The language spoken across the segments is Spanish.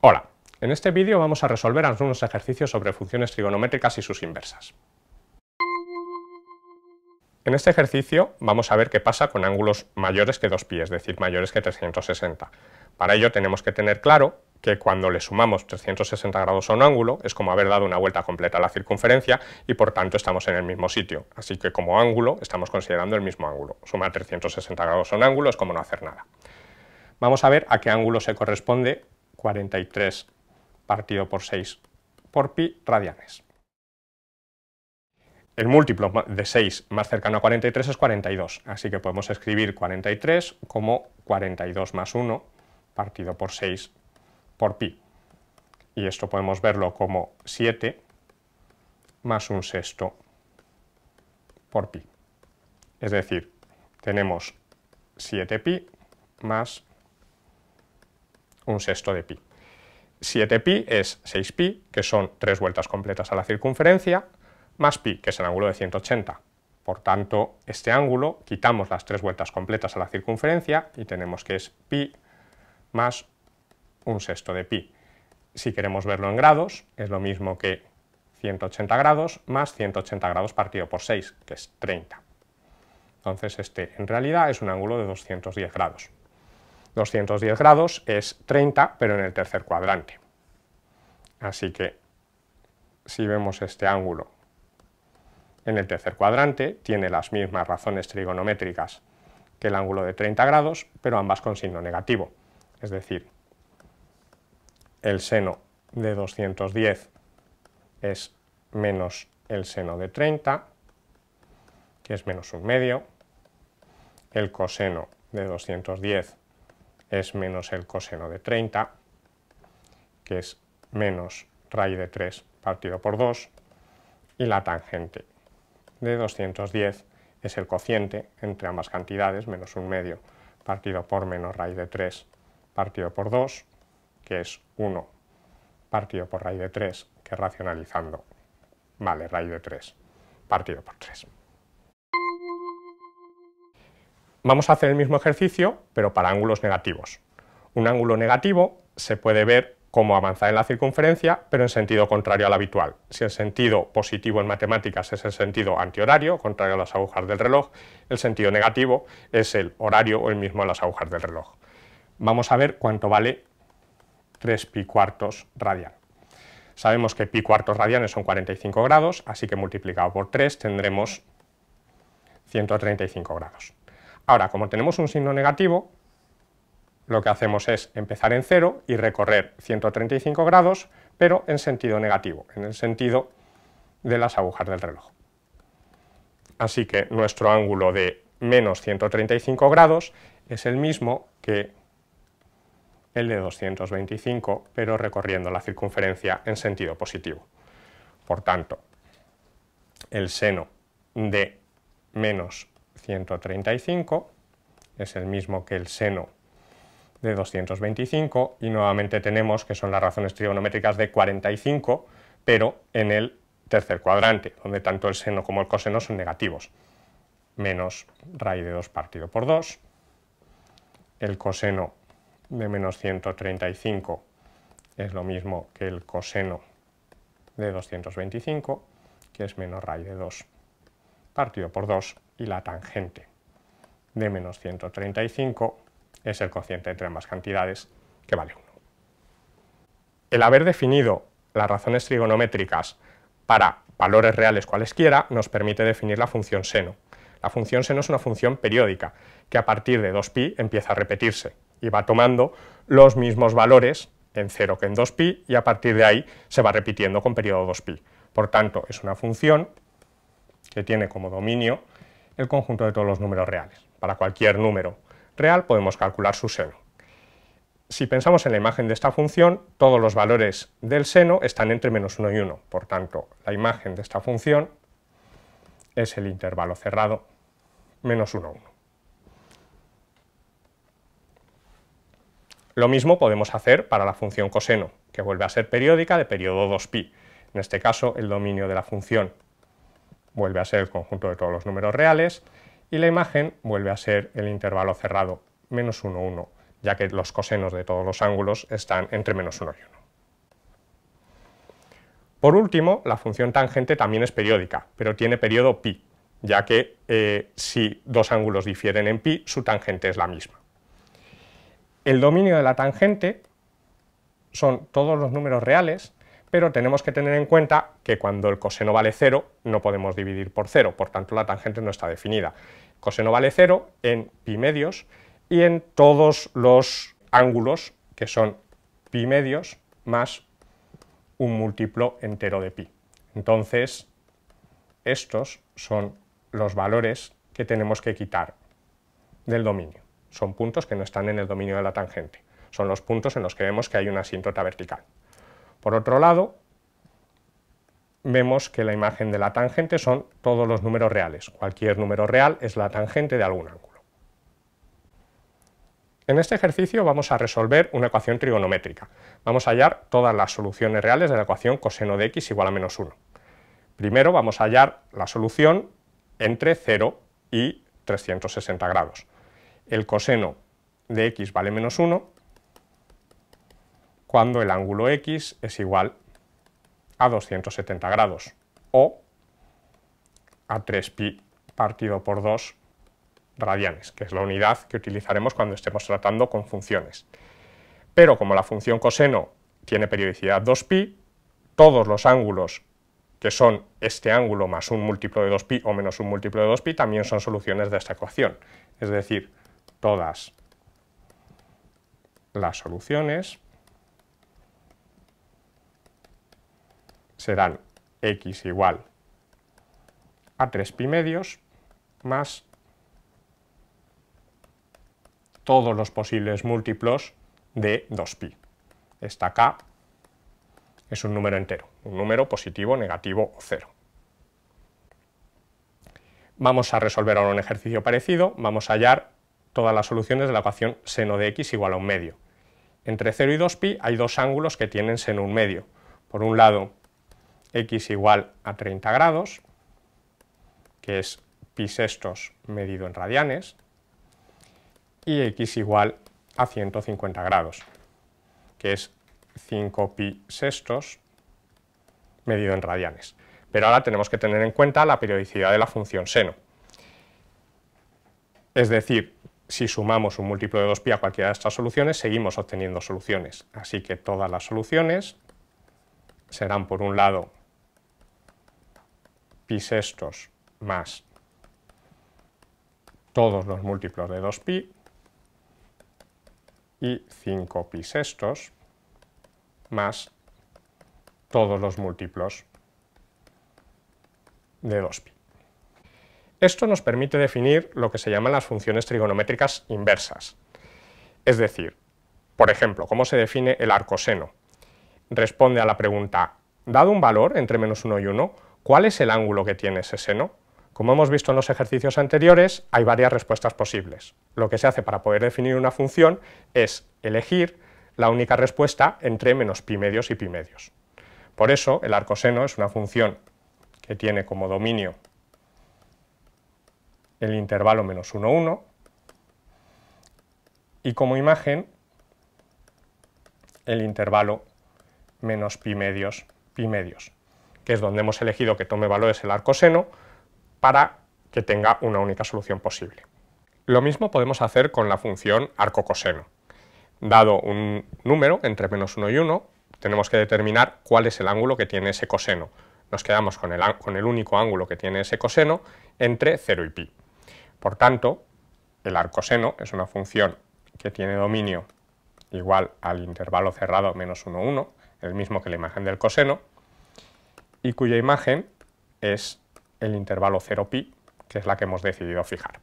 Hola, en este vídeo vamos a resolver algunos ejercicios sobre funciones trigonométricas y sus inversas. En este ejercicio vamos a ver qué pasa con ángulos mayores que 2pi, es decir, mayores que 360. Para ello tenemos que tener claro que cuando le sumamos 360 grados a un ángulo es como haber dado una vuelta completa a la circunferencia y por tanto estamos en el mismo sitio. Así que como ángulo estamos considerando el mismo ángulo. Sumar 360 grados a un ángulo es como no hacer nada. Vamos a ver a qué ángulo se corresponde 43 partido por 6 por pi radianes. El múltiplo de 6 más cercano a 43 es 42, así que podemos escribir 43 como 42 más 1 partido por 6 por pi. Y esto podemos verlo como 7 más un sexto por pi. Es decir, tenemos 7pi más un sexto de pi. 7pi es 6pi, que son tres vueltas completas a la circunferencia, más pi, que es el ángulo de 180. Por tanto, este ángulo, quitamos las tres vueltas completas a la circunferencia y tenemos que es pi más un sexto de pi. Si queremos verlo en grados, es lo mismo que 180 grados más 180 grados partido por 6, que es 30. Entonces este en realidad es un ángulo de 210 grados. 210 grados es 30, pero en el tercer cuadrante. Así que si vemos este ángulo en el tercer cuadrante, tiene las mismas razones trigonométricas que el ángulo de 30 grados, pero ambas con signo negativo. Es decir, el seno de 210 es menos el seno de 30, que es menos un medio, el coseno de 210 es menos el coseno de 30, que es menos raíz de 3 partido por 2, y la tangente de 210 es el cociente entre ambas cantidades, menos un medio partido por menos raíz de 3 partido por 2, que es 1 partido por raíz de 3, que racionalizando vale raíz de 3 partido por 3. Vamos a hacer el mismo ejercicio, pero para ángulos negativos. Un ángulo negativo se puede ver como avanzar en la circunferencia, pero en sentido contrario al habitual. Si el sentido positivo en matemáticas es el sentido antihorario, contrario a las agujas del reloj, el sentido negativo es el horario o el mismo a las agujas del reloj. Vamos a ver cuánto vale 3 pi cuartos radian. Sabemos que pi cuartos radianes son 45 grados, así que multiplicado por 3 tendremos 135 grados. Ahora, como tenemos un signo negativo, lo que hacemos es empezar en cero y recorrer 135 grados, pero en sentido negativo, en el sentido de las agujas del reloj. Así que nuestro ángulo de menos 135 grados es el mismo que el de 225, pero recorriendo la circunferencia en sentido positivo. Por tanto, el seno de menos 135, es el mismo que el seno de 225, y nuevamente tenemos que son las razones trigonométricas de 45, pero en el tercer cuadrante, donde tanto el seno como el coseno son negativos, menos raíz de 2 partido por 2, el coseno de menos 135 es lo mismo que el coseno de 225, que es menos raíz de 2 partido por 2 y la tangente de menos 135 es el cociente entre ambas cantidades, que vale 1. El haber definido las razones trigonométricas para valores reales cualesquiera nos permite definir la función seno. La función seno es una función periódica que a partir de 2pi empieza a repetirse y va tomando los mismos valores en 0 que en 2pi y a partir de ahí se va repitiendo con periodo 2pi. Por tanto, es una función tiene como dominio el conjunto de todos los números reales. Para cualquier número real podemos calcular su seno. Si pensamos en la imagen de esta función, todos los valores del seno están entre menos 1 y 1. Por tanto, la imagen de esta función es el intervalo cerrado menos 1, 1. Lo mismo podemos hacer para la función coseno, que vuelve a ser periódica de periodo 2pi. En este caso, el dominio de la función vuelve a ser el conjunto de todos los números reales y la imagen vuelve a ser el intervalo cerrado, menos 1, 1, ya que los cosenos de todos los ángulos están entre menos 1 y 1. Por último, la función tangente también es periódica, pero tiene periodo pi, ya que eh, si dos ángulos difieren en pi, su tangente es la misma. El dominio de la tangente son todos los números reales pero tenemos que tener en cuenta que cuando el coseno vale 0 no podemos dividir por 0, por tanto la tangente no está definida. Coseno vale 0 en pi medios y en todos los ángulos que son pi medios más un múltiplo entero de pi. Entonces, estos son los valores que tenemos que quitar del dominio. Son puntos que no están en el dominio de la tangente. Son los puntos en los que vemos que hay una asíntota vertical. Por otro lado, vemos que la imagen de la tangente son todos los números reales. Cualquier número real es la tangente de algún ángulo. En este ejercicio vamos a resolver una ecuación trigonométrica. Vamos a hallar todas las soluciones reales de la ecuación coseno de x igual a menos 1. Primero vamos a hallar la solución entre 0 y 360 grados. El coseno de x vale menos 1 cuando el ángulo X es igual a 270 grados o a 3pi partido por 2 radianes, que es la unidad que utilizaremos cuando estemos tratando con funciones. Pero como la función coseno tiene periodicidad 2pi, todos los ángulos que son este ángulo más un múltiplo de 2pi o menos un múltiplo de 2pi también son soluciones de esta ecuación. Es decir, todas las soluciones serán x igual a 3pi medios más todos los posibles múltiplos de 2pi. Esta k es un número entero, un número positivo, negativo o cero. Vamos a resolver ahora un ejercicio parecido, vamos a hallar todas las soluciones de la ecuación seno de x igual a un medio. Entre 0 y 2pi hay dos ángulos que tienen seno un medio. Por un lado x igual a 30 grados, que es pi sextos medido en radianes, y x igual a 150 grados, que es 5 pi sextos medido en radianes. Pero ahora tenemos que tener en cuenta la periodicidad de la función seno. Es decir, si sumamos un múltiplo de 2pi a cualquiera de estas soluciones, seguimos obteniendo soluciones. Así que todas las soluciones serán, por un lado, pi sextos más todos los múltiplos de 2pi y 5 sextos más todos los múltiplos de 2pi. Esto nos permite definir lo que se llaman las funciones trigonométricas inversas. Es decir, por ejemplo, ¿cómo se define el arcoseno? Responde a la pregunta, dado un valor entre menos 1 y 1, ¿Cuál es el ángulo que tiene ese seno? Como hemos visto en los ejercicios anteriores, hay varias respuestas posibles. Lo que se hace para poder definir una función es elegir la única respuesta entre menos pi medios y pi medios. Por eso, el arcoseno es una función que tiene como dominio el intervalo menos 1, 1, y como imagen el intervalo menos pi medios, pi medios que es donde hemos elegido que tome valores el arcoseno para que tenga una única solución posible. Lo mismo podemos hacer con la función arco coseno. Dado un número entre menos 1 y 1, tenemos que determinar cuál es el ángulo que tiene ese coseno. Nos quedamos con el, con el único ángulo que tiene ese coseno entre 0 y pi. Por tanto, el arcoseno es una función que tiene dominio igual al intervalo cerrado menos 1, 1, el mismo que la imagen del coseno, y cuya imagen es el intervalo 0pi, que es la que hemos decidido fijar.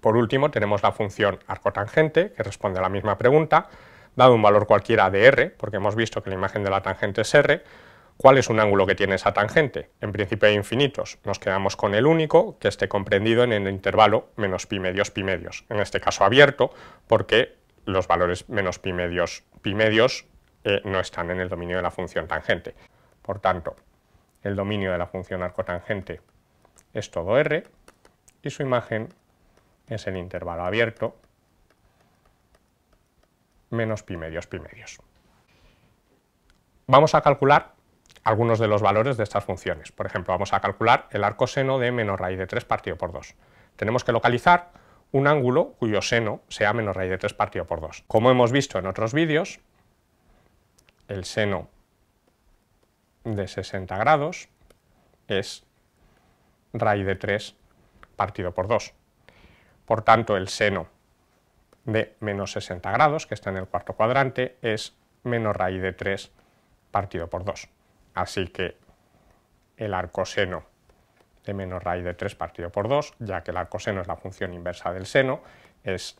Por último, tenemos la función arcotangente, que responde a la misma pregunta, dado un valor cualquiera de r, porque hemos visto que la imagen de la tangente es r, ¿cuál es un ángulo que tiene esa tangente? En principio hay infinitos, nos quedamos con el único que esté comprendido en el intervalo menos pi medios pi medios, en este caso abierto, porque los valores menos pi medios pi medios eh, no están en el dominio de la función tangente. Por tanto, el dominio de la función arcotangente es todo R y su imagen es el intervalo abierto menos pi medios pi medios. Vamos a calcular algunos de los valores de estas funciones. Por ejemplo, vamos a calcular el arco seno de menos raíz de 3 partido por 2. Tenemos que localizar un ángulo cuyo seno sea menos raíz de 3 partido por 2. Como hemos visto en otros vídeos, el seno de 60 grados es raíz de 3 partido por 2. Por tanto, el seno de menos 60 grados, que está en el cuarto cuadrante, es menos raíz de 3 partido por 2. Así que el arcoseno de menos raíz de 3 partido por 2, ya que el arcoseno es la función inversa del seno, es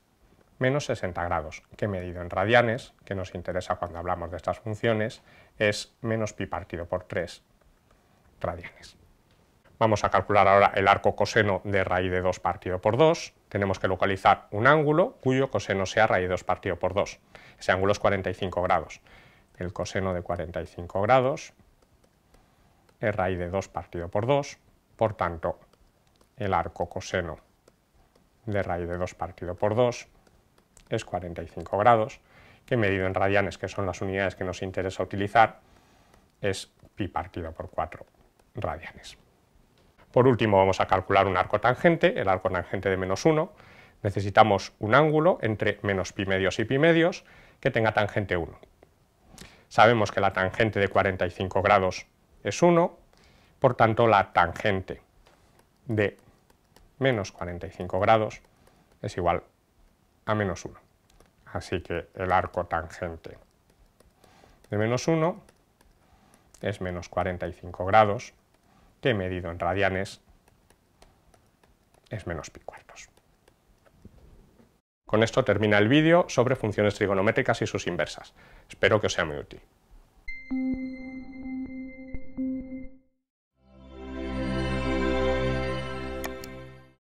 menos 60 grados, que medido en radianes, que nos interesa cuando hablamos de estas funciones, es menos pi partido por 3 radianes. Vamos a calcular ahora el arco coseno de raíz de 2 partido por 2. Tenemos que localizar un ángulo cuyo coseno sea raíz de 2 partido por 2. Ese ángulo es 45 grados. El coseno de 45 grados es raíz de 2 partido por 2. Por tanto, el arco coseno de raíz de 2 partido por 2 es 45 grados, que medido en radianes, que son las unidades que nos interesa utilizar, es pi partido por 4 radianes. Por último vamos a calcular un arco tangente, el arco tangente de menos 1. Necesitamos un ángulo entre menos pi medios y pi medios que tenga tangente 1. Sabemos que la tangente de 45 grados es 1, por tanto la tangente de menos 45 grados es igual a menos 1 así que el arco tangente de menos 1 es menos 45 grados, que medido en radianes es menos pi cuartos. Con esto termina el vídeo sobre funciones trigonométricas y sus inversas. Espero que os sea muy útil.